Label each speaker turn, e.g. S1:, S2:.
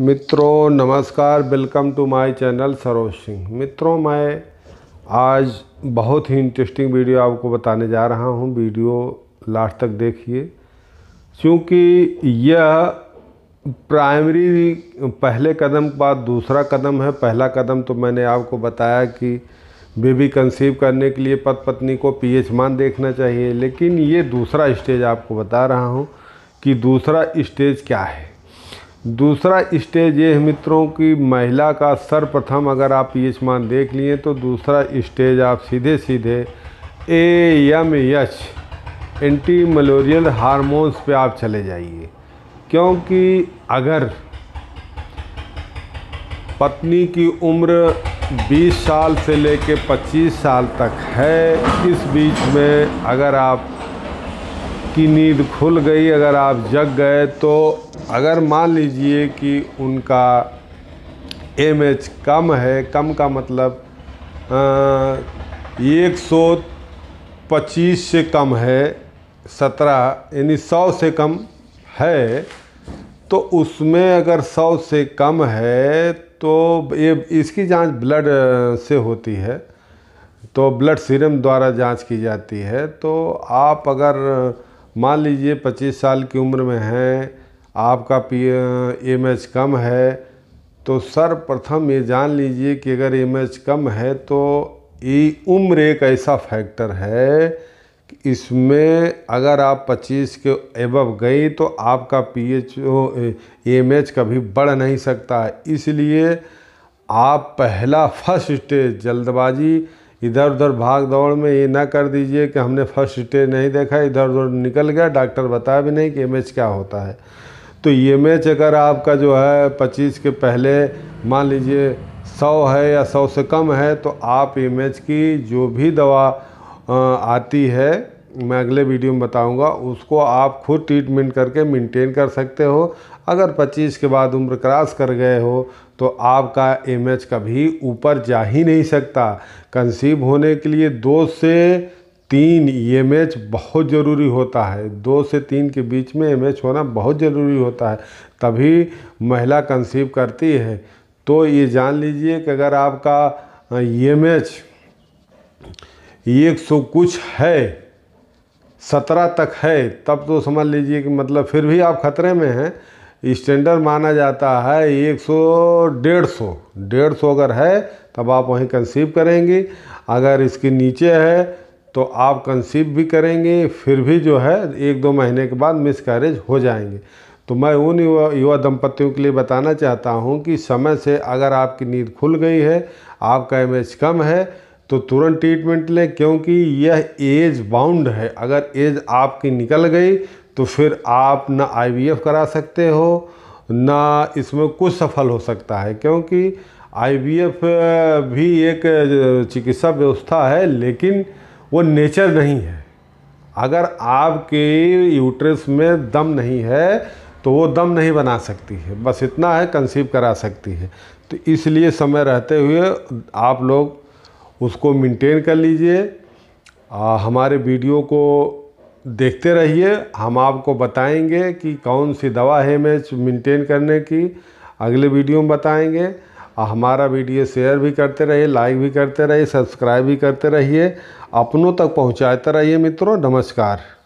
S1: मित्रों नमस्कार welcome to my channel Saroj Singh मित्रों मैं आज बहुत ही इंटरेस्टिंग वीडियो आपको बताने जा रहा हूं वीडियो लास्ट तक देखिए क्योंकि यह प्राइमरी पहले कदम के बाद दूसरा कदम है पहला कदम तो मैंने आपको बताया कि बेबी कंसीव करने के लिए पत पत्नी को पीएच मान देखना चाहिए लेकिन ये दूसरा स्टेज आपको बता रहा हूँ कि दूसरा स्टेज क्या है दूसरा स्टेज ये मित्रों की महिला का सर्वप्रथम अगर आप पी एच मान देख लिए तो दूसरा स्टेज आप सीधे सीधे A M H anti Mullerian hormones पे आप चले जाइए क्योंकि अगर पत्नी की उम्र 20 साल से लेके 25 साल तक है इस बीच में अगर आप की नींद खुल गई अगर आप जग गए तो अगर मान लीजिए कि उनका एम एच कम है कम का मतलब एक सौ पच्चीस से कम है सत्रह यानी सौ से कम है तो उसमें अगर सौ से कम है तो ये इसकी जांच ब्लड से होती है तो ब्लड सीरम द्वारा जांच की जाती है तो आप अगर मान लीजिए पच्चीस साल की उम्र में हैं आपका पी एम एच कम है तो सर्वप्रथम ये जान लीजिए कि अगर एम एच कम है तो ये उम्र एक ऐसा फैक्टर है इसमें अगर आप 25 के एबव गई तो आपका पी एच एम एच कभी बढ़ नहीं सकता है इसलिए आप पहला फर्स्ट स्टेज जल्दबाजी इधर उधर भाग दौड़ में ये ना कर दीजिए कि हमने फर्स्ट डे नहीं देखा इधर उधर निकल गया डॉक्टर बताया भी नहीं कि एम क्या होता है तो एम अगर आपका जो है पच्चीस के पहले मान लीजिए सौ है या सौ से कम है तो आप एम की जो भी दवा आती है मैं अगले वीडियो में बताऊंगा उसको आप खुद ट्रीटमेंट करके मेंटेन कर सकते हो अगर 25 के बाद उम्र क्रॉस कर गए हो तो आपका एम कभी ऊपर जा ही नहीं सकता कंसीव होने के लिए दो से तीन एम बहुत ज़रूरी होता है दो से तीन के बीच में एम होना बहुत ज़रूरी होता है तभी महिला कंसीव करती है तो ये जान लीजिए कि अगर आपका एम एच एक सौ कुछ है सत्रह तक है तब तो समझ लीजिए कि मतलब फिर भी आप खतरे में हैं स्टैंडर्ड माना जाता है एक सौ डेढ़ सौ डेढ़ सौ अगर है तब आप वहीं कंसीव करेंगी अगर इसके नीचे है तो आप कंसीव भी करेंगे फिर भी जो है एक दो महीने के बाद मिस कैरेज हो जाएंगे तो मैं उन युवा युवा दंपतियों के लिए बताना चाहता हूँ कि समय से अगर आपकी नींद खुल गई है आपका एम कम है तो तुरंत ट्रीटमेंट लें क्योंकि यह एज बाउंड है अगर एज आपकी निकल गई तो फिर आप ना आईवीएफ करा सकते हो ना इसमें कुछ सफल हो सकता है क्योंकि आईवीएफ भी एक चिकित्सा व्यवस्था है लेकिन वो नेचर नहीं है अगर आपके यूट्रस में दम नहीं है तो वो दम नहीं बना सकती है बस इतना है कंसीव करा सकती है तो इसलिए समय रहते हुए आप लोग उसको मेंटेन कर लीजिए हमारे वीडियो को देखते रहिए हम आपको बताएंगे कि कौन सी दवा है मैच मेंटेन करने की अगले वीडियो में बताएंगे और हमारा वीडियो शेयर भी करते रहिए लाइक भी करते रहिए सब्सक्राइब भी करते रहिए अपनों तक पहुंचाते रहिए मित्रों नमस्कार